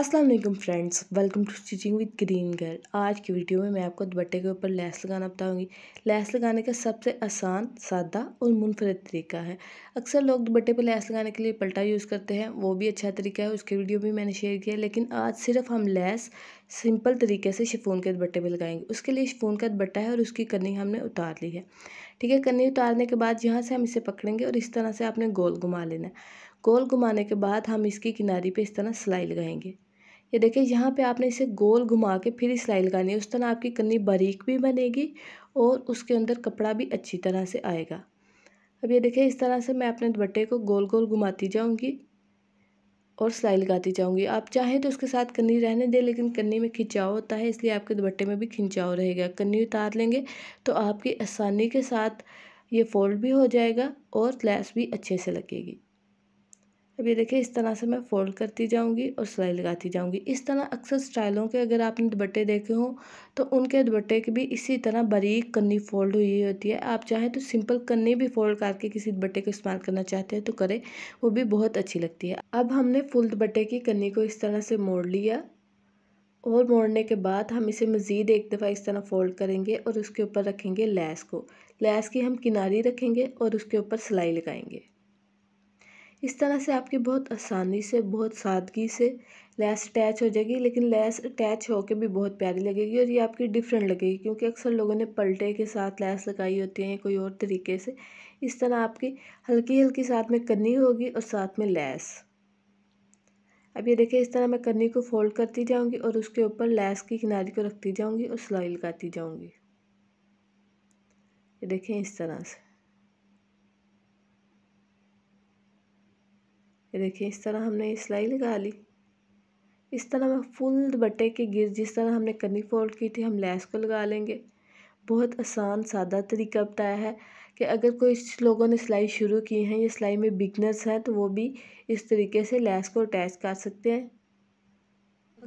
Aslam friends welcome to stitching with Green Girl आज की video में मैं आपको दुपट्टे के ऊपर लेस लगाना बताऊंगी लेस लगाने का सबसे आसान सादा और मुनफरद तरीका है अक्सर लोग दुपट्टे पर लेस लगाने के लिए पलटा यूज़ करते हैं वो भी अच्छा तरीका है उसकी वीडियो भी मैंने शेयर किया लेकिन आज सिर्फ हम लेस सिंपल तरीके से शिफोन के दुपट्टे पर लगाएंगे उसके लिए शिफोन का दुपट्टा है और उसकी कन्नी हमने उतार ली है ठीक है कन्नी उतारने के बाद यहाँ से हम इसे पकड़ेंगे और इस तरह से आपने गोल घुमा लेना है गोल घुमाने के बाद हम इसकी किनारी पे इस तरह सिलाई लगाएंगे ये देखिए यहाँ पे आपने इसे गोल घुमा के फिर सिलाई लगानी है उस तरह आपकी कन्नी बारीक भी बनेगी और उसके अंदर कपड़ा भी अच्छी तरह से आएगा अब ये देखिए इस तरह से मैं अपने दुपट्टे को गोल गोल घुमाती जाऊँगी और सिलाई लगाती जाऊँगी आप चाहें तो उसके साथ कन्नी रहने दें लेकिन कन्नी में खिंचाव होता है इसलिए आपके दुपट्टे में भी खिंचाव रहेगा कन्नी उतार लेंगे तो आपकी आसानी के साथ ये फोल्ड भी हो जाएगा और लैस भी अच्छे से लगेगी अब ये देखिए इस तरह से मैं फोल्ड करती जाऊंगी और सिलाई लगाती जाऊंगी इस तरह अक्सर स्टाइलों के अगर आपने दुपट्टे देखे हों तो उनके दुपट्टे की भी इसी तरह बारीक कन्नी फोल्ड हुई होती है आप चाहें तो सिंपल कन्नी भी फोल्ड करके किसी दुपट्टे को इस्तेमाल करना चाहते हैं तो करें वो भी बहुत अच्छी लगती है अब हमने फुल दुपट्टे की कन्नी को इस तरह से मोड़ लिया और मोड़ने के बाद हम इसे मज़ीद एक दफ़ा इस तरह फ़ोल्ड करेंगे और उसके ऊपर रखेंगे लैस को लैस की हम किनारी रखेंगे और उसके ऊपर सिलाई लगाएंगे इस तरह से आपकी बहुत आसानी से बहुत सादगी से लैस अटैच हो जाएगी लेकिन लैस अटैच होकर भी बहुत प्यारी लगेगी और ये आपकी डिफरेंट लगेगी क्योंकि अक्सर लोगों ने पलटे के साथ लैस लगाई होती है कोई और तरीके से इस तरह आपकी हल्की हल्की साथ में कन्नी होगी और साथ में लैस अब ये देखिए इस तरह मैं कन्नी को फोल्ड करती जाऊंगी और उसके ऊपर लैस की किनारी को रखती जाऊंगी और सिलाई लगाती जाऊंगी ये देखें इस तरह से ये देखिए इस तरह हमने सिलाई लगा ली इस तरह हम फुल दुपट्टे के गिर जिस तरह हमने कन्नी फोल्ड की थी हम लैस को लगा लेंगे बहुत आसान सादा तरीका बताया है कि अगर कोई लोगों ने सिलाई शुरू की है या सिलाई में बिगनर्स हैं तो वो भी इस तरीके से लैस को अटैच कर सकते हैं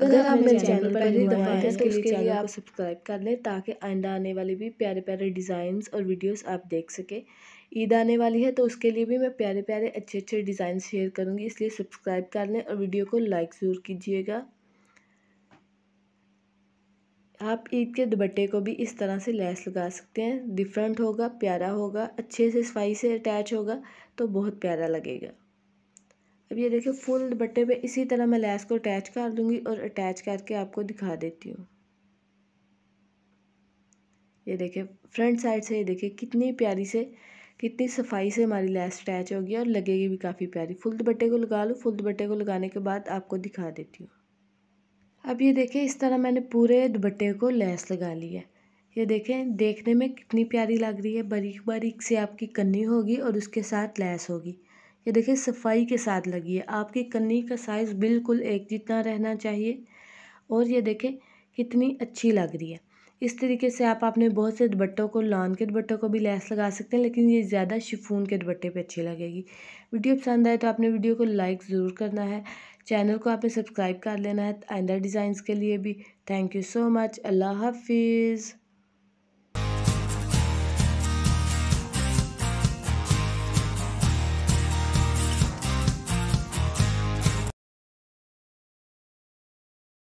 अगर आप मेरे चैनल पर पहली दफ़ा हैं तो उसके लिए आप सब्सक्राइब कर लें ताकि आइंदा आने वाले भी प्यारे प्यारे डिज़ाइंस और वीडियोस आप देख सकें ईद आने वाली है तो उसके लिए भी मैं प्यारे प्यारे अच्छे अच्छे डिज़ाइन शेयर करूँगी इसलिए सब्सक्राइब कर लें और वीडियो को लाइक ज़रूर कीजिएगा आप ईद के दुपट्टे को भी इस तरह से लैस लगा सकते हैं डिफरेंट होगा प्यारा होगा अच्छे से सफाई से अटैच होगा तो बहुत प्यारा लगेगा अब ये देखिए फुल दुपट्टे पे इसी तरह मैं लैस को अटैच कर दूंगी और अटैच करके आपको दिखा देती हूँ ये देखिए फ्रंट साइड से ये देखिए कितनी प्यारी से कितनी सफाई से हमारी लैस अटैच होगी और लगेगी भी काफ़ी प्यारी फुल दुपट्टे को लगा लो फुल दुपट्टे को लगाने के बाद आपको दिखा देती हूँ अब ये देखें इस तरह मैंने पूरे दुपट्टे को लैस लगा ली है ये देखें देखने में कितनी प्यारी लग रही है बारीक बारीक से आपकी कन्नी होगी और उसके साथ लैस होगी ये देखें सफाई के साथ लगी है आपकी कन्नी का साइज़ बिल्कुल एक जितना रहना चाहिए और ये देखें कितनी अच्छी लग रही है इस तरीके से आप अपने बहुत से दुपट्टों को लॉन के दुपट्टों को भी लैस लगा सकते हैं लेकिन ये ज़्यादा शिफून के दुपट्टे पे अच्छी लगेगी वीडियो पसंद आए तो आपने वीडियो को लाइक ज़रूर करना है चैनल को आपने सब्सक्राइब कर लेना है आइंदा डिज़ाइंस के लिए भी थैंक यू सो मच अल्लाह हाफिज़